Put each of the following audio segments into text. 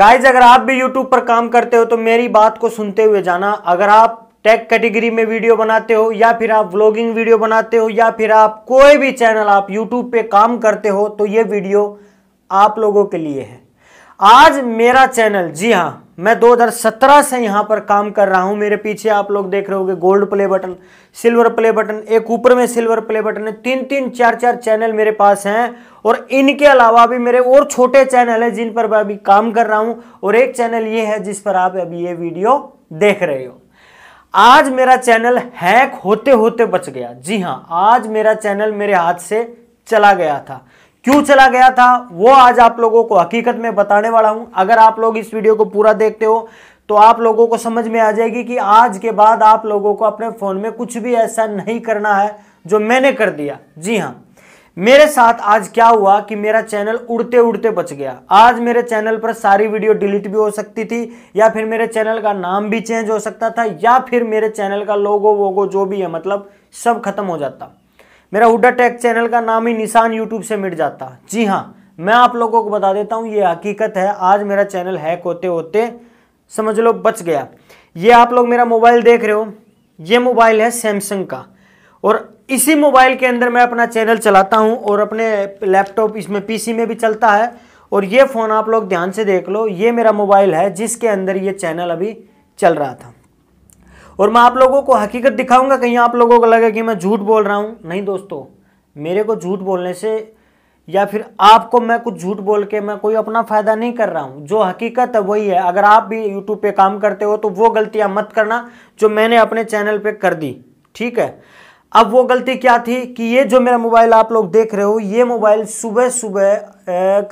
guys अगर आप भी यूट्यूब पर काम करते हो तो मेरी बात को सुनते हुए जाना अगर आप टेक कैटेगरी में वीडियो बनाते हो या फिर आप व्लॉगिंग वीडियो बनाते हो या फिर आप कोई भी चैनल आप यूट्यूब पे काम करते हो तो ये वीडियो आप लोगों के लिए है आज मेरा चैनल जी हाँ मैं 2017 से यहाँ पर काम कर रहा हूँ मेरे पीछे आप लोग देख रहे होंगे gold play button silver play button एक ऊपर में सिल्वर प्ले बटन है तीन तीन चार चार चैनल मेरे पास हैं और इनके अलावा भी मेरे और छोटे चैनल हैं जिन पर मैं अभी काम कर रहा हूँ और एक चैनल ये है जिस पर आप अभी ये वीडियो देख रहे हो आज मेरा चैनल हैक होते होते बच गया जी हाँ आज मेरा चैनल मेरे हाथ से चला गया था क्यों चला गया था वो आज आप लोगों को हकीकत में बताने वाला हूं अगर आप लोग इस वीडियो को पूरा देखते हो तो आप लोगों को समझ में आ जाएगी कि आज के बाद आप लोगों को अपने फ़ोन में कुछ भी ऐसा नहीं करना है जो मैंने कर दिया जी हाँ मेरे साथ आज क्या हुआ कि मेरा चैनल उड़ते उड़ते बच गया आज मेरे चैनल पर सारी वीडियो डिलीट भी हो सकती थी या फिर मेरे चैनल का नाम भी चेंज हो सकता था या फिर मेरे चैनल का लोगो वोगो जो भी है मतलब सब खत्म हो जाता मेरा हुडा टेक चैनल का नाम ही निशान यूट्यूब से मिट जाता जी हाँ मैं आप लोगों को बता देता हूँ ये हकीकत है आज मेरा चैनल हैक होते होते समझ लो बच गया ये आप लोग मेरा मोबाइल देख रहे हो ये मोबाइल है सैमसंग का और इसी मोबाइल के अंदर मैं अपना चैनल चलाता हूँ और अपने लैपटॉप इसमें पीसी में भी चलता है और ये फ़ोन आप लोग ध्यान से देख लो ये मेरा मोबाइल है जिसके अंदर ये चैनल अभी चल रहा था और मैं आप लोगों को हकीकत दिखाऊंगा कहीं आप लोगों को लगे कि मैं झूठ बोल रहा हूँ नहीं दोस्तों मेरे को झूठ बोलने से या फिर आपको मैं कुछ झूठ बोल के मैं कोई अपना फ़ायदा नहीं कर रहा हूँ जो हकीकत है वही है अगर आप भी यूट्यूब पे काम करते हो तो वो गलतियाँ मत करना जो मैंने अपने चैनल पे कर दी ठीक है अब वो गलती क्या थी कि ये जो मेरा मोबाइल आप लोग देख रहे हो ये मोबाइल सुबह सुबह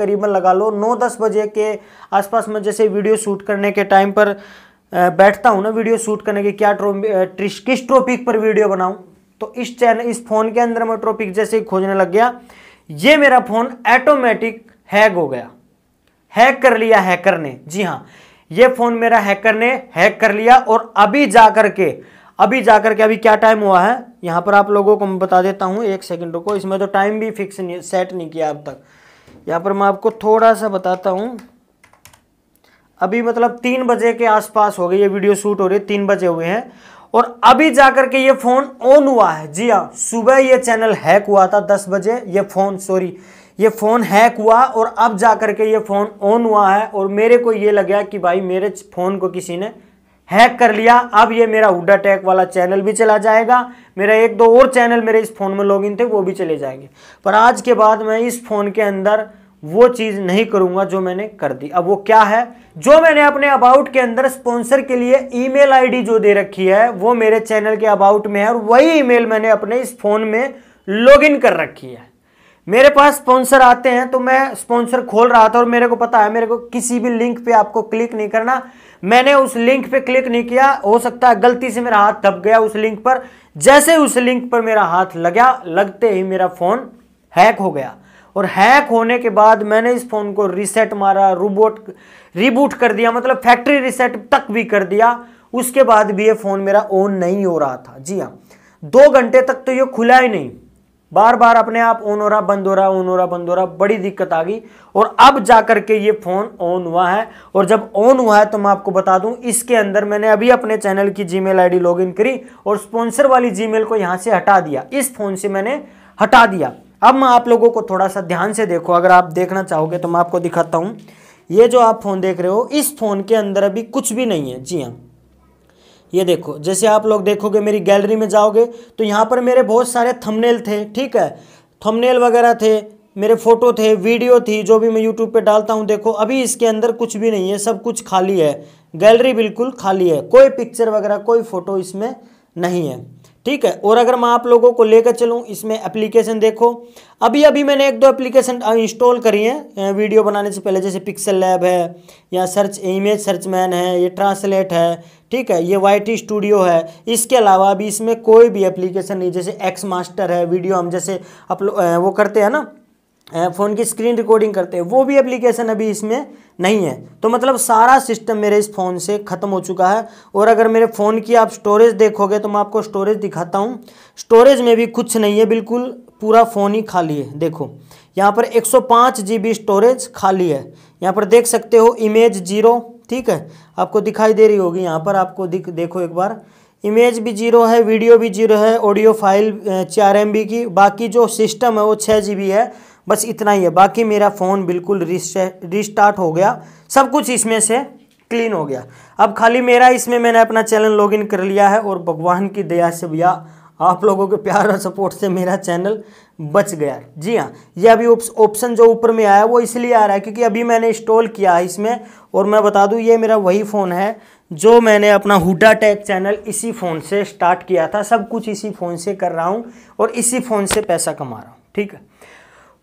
करीबन लगा लो नौ दस बजे के आसपास में जैसे वीडियो शूट करने के टाइम पर बैठता हूँ ना वीडियो शूट करने के क्या ट्रिश किस ट्रॉपिक पर वीडियो बनाऊँ तो इस चैनल इस फ़ोन के अंदर मैं ट्रॉपिक जैसे ही खोजने लग गया ये मेरा फ़ोन ऐटोमेटिक हैक हो गया हैक कर लिया हैकर ने जी हाँ ये फ़ोन मेरा हैकर ने हैक कर लिया और अभी जा कर के अभी जा कर के अभी क्या टाइम हुआ है यहाँ पर आप लोगों को मैं बता देता हूँ एक सेकंड को इसमें तो टाइम भी फिक्स नहीं सेट नहीं किया अब तक यहाँ पर मैं आपको थोड़ा सा बताता हूँ अभी मतलब तीन बजे के आसपास हो गई ये वीडियो शूट हो रही है तीन बजे हुए हैं और अभी जाकर के ये फ़ोन ऑन हुआ है जी हाँ सुबह ये चैनल हैक हुआ था दस बजे ये फ़ोन सॉरी ये फ़ोन हैक हुआ और अब जा कर के ये फ़ोन ऑन हुआ है और मेरे को ये लगा कि भाई मेरे फ़ोन को किसी ने हैक कर लिया अब ये मेरा हुडा टैक वाला चैनल भी चला जाएगा मेरा एक दो और चैनल मेरे इस फ़ोन में लॉगिन थे वो भी चले जाएंगे पर आज के बाद मैं इस फ़ोन के अंदर वो चीज़ नहीं करूंगा जो मैंने कर दी अब वो क्या है जो मैंने अपने अबाउट के अंदर स्पॉन्सर के लिए ईमेल आईडी जो दे रखी है वो मेरे चैनल के अबाउट में है और वही ईमेल मैंने अपने इस फ़ोन में लॉगिन कर रखी है मेरे पास स्पॉन्सर आते हैं तो मैं स्पॉन्सर खोल रहा था और मेरे को पता है मेरे को किसी भी लिंक पे आपको क्लिक नहीं करना मैंने उस लिंक पे क्लिक नहीं किया हो सकता है गलती से मेरा हाथ दब गया उस लिंक पर जैसे उस लिंक पर मेरा हाथ लगा लगते ही मेरा फ़ोन हैक हो गया और हैक होने के बाद मैंने इस फ़ोन को रीसेट मारा रोबोट रिबूट कर दिया मतलब फैक्ट्री रिसेट तक भी कर दिया उसके बाद भी ये फ़ोन मेरा ऑन नहीं हो रहा था जी हाँ दो घंटे तक तो ये खुला ही नहीं बार बार अपने आप ऑन हो रहा बंद हो रहा ऑन हो रहा बंद हो रहा बड़ी दिक्कत आ गई और अब जा कर के ये फ़ोन ऑन हुआ है और जब ऑन हुआ है तो मैं आपको बता दूं इसके अंदर मैंने अभी अपने चैनल की जीमेल आईडी लॉगिन करी और स्पॉन्सर वाली जीमेल को यहाँ से हटा दिया इस फ़ोन से मैंने हटा दिया अब मैं आप लोगों को थोड़ा सा ध्यान से देखो अगर आप देखना चाहोगे तो मैं आपको दिखाता हूँ ये जो आप फ़ोन देख रहे हो इस फ़ोन के अंदर अभी कुछ भी नहीं है जी हाँ ये देखो जैसे आप लोग देखोगे मेरी गैलरी में जाओगे तो यहाँ पर मेरे बहुत सारे थंबनेल थे ठीक है थंबनेल वगैरह थे मेरे फोटो थे वीडियो थी जो भी मैं यूट्यूब पे डालता हूँ देखो अभी इसके अंदर कुछ भी नहीं है सब कुछ खाली है गैलरी बिल्कुल खाली है कोई पिक्चर वगैरह कोई फ़ोटो इसमें नहीं है ठीक है और अगर मैं आप लोगों को लेकर चलूँ इसमें एप्लीकेशन देखो अभी अभी मैंने एक दो एप्लीकेशन इंस्टॉल करी हैं वीडियो बनाने से पहले जैसे पिक्सल लैब है या सर्च इमेज सर्च मैन है ये ट्रांसलेट है ठीक है ये वाई टी स्टूडियो है इसके अलावा अभी इसमें कोई भी एप्लीकेशन नहीं जैसे एक्स मास्टर है वीडियो हम जैसे अपलो वो करते हैं ना फ़ोन की स्क्रीन रिकॉर्डिंग करते हैं वो भी एप्लीकेशन अभी इसमें नहीं है तो मतलब सारा सिस्टम मेरे इस फ़ोन से ख़त्म हो चुका है और अगर मेरे फ़ोन की आप स्टोरेज देखोगे तो मैं आपको स्टोरेज दिखाता हूँ स्टोरेज में भी कुछ नहीं है बिल्कुल पूरा फ़ोन ही खाली है देखो यहाँ पर एक सौ स्टोरेज खाली है यहाँ पर देख सकते हो इमेज जीरो ठीक है आपको दिखाई दे रही होगी यहाँ पर आपको दिख देखो एक बार इमेज भी जीरो है वीडियो भी जीरो है ऑडियो फाइल चार एम की बाकी जो सिस्टम है वो छः जी है बस इतना ही है बाकी मेरा फ़ोन बिल्कुल रिस्टार्ट हो गया सब कुछ इसमें से क्लीन हो गया अब खाली मेरा इसमें मैंने अपना चैनल लॉगिन कर लिया है और भगवान की दया से भैया आप लोगों के प्यार और सपोर्ट से मेरा चैनल बच गया जी हाँ ये अभी ऑप्शन जो ऊपर में आया वो इसलिए आ रहा है क्योंकि अभी मैंने इंस्टॉल किया है इसमें और मैं बता दूँ ये मेरा वही फ़ोन है जो मैंने अपना हुडा टैग चैनल इसी फ़ोन से स्टार्ट किया था सब कुछ इसी फ़ोन से कर रहा हूँ और इसी फ़ोन से पैसा कमा रहा हूँ ठीक है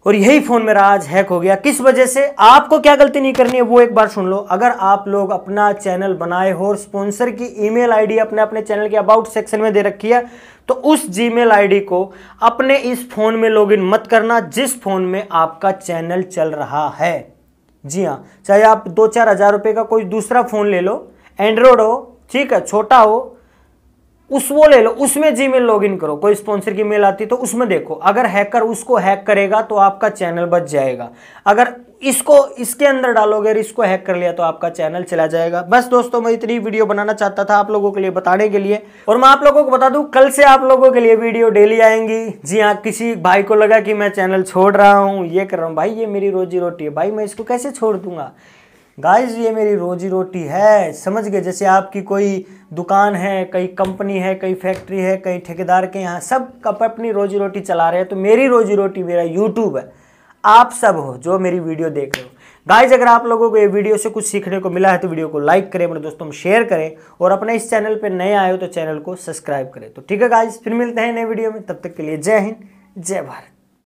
और यही फ़ोन मेरा आज हैक हो गया किस वजह से आपको क्या गलती नहीं करनी है वो एक बार सुन लो अगर आप लोग अपना चैनल बनाए हो और स्पॉन्सर की ईमेल आईडी अपने अपने चैनल के अबाउट सेक्शन में दे रखी है तो उस जीमेल आईडी को अपने इस फ़ोन में लॉगिन मत करना जिस फ़ोन में आपका चैनल चल रहा है जी हाँ चाहे आप दो चार हज़ार रुपये का कोई दूसरा फ़ोन ले लो एंड्रॉयड हो ठीक है छोटा हो उस वो ले लो उसमें जीमेल लॉगिन करो कोई स्पॉन्सर की मेल आती तो उसमें देखो अगर हैकर उसको हैक करेगा तो आपका चैनल बच जाएगा अगर इसको इसके अंदर डालोगे और इसको हैक कर लिया तो आपका चैनल चला जाएगा बस दोस्तों मैं इतनी वीडियो बनाना चाहता था आप लोगों के लिए बताने के लिए और मैं आप लोगों को बता दूं कल से आप लोगों के लिए वीडियो डेली आएंगी जी हाँ किसी भाई को लगा कि मैं चैनल छोड़ रहा हूँ ये कर रहा हूँ भाई ये मेरी रोजी रोटी है भाई मैं इसको कैसे छोड़ दूंगा गाइस ये मेरी रोजी रोटी है समझ गए जैसे आपकी कोई दुकान है कई कंपनी है कई फैक्ट्री है कई ठेकेदार के यहाँ सब कप अपनी रोजी रोटी चला रहे हैं तो मेरी रोजी रोटी मेरा यूट्यूब है आप सब हो जो मेरी वीडियो देख रहे हो गाइज अगर आप लोगों को ये वीडियो से कुछ सीखने को मिला है तो वीडियो को लाइक करें अपने दोस्तों में शेयर करें और अपने इस चैनल पर नए आए हो तो चैनल को सब्सक्राइब करें तो ठीक है गाइज फिर मिलते हैं नए वीडियो में तब तक के लिए जय हिंद जय भारत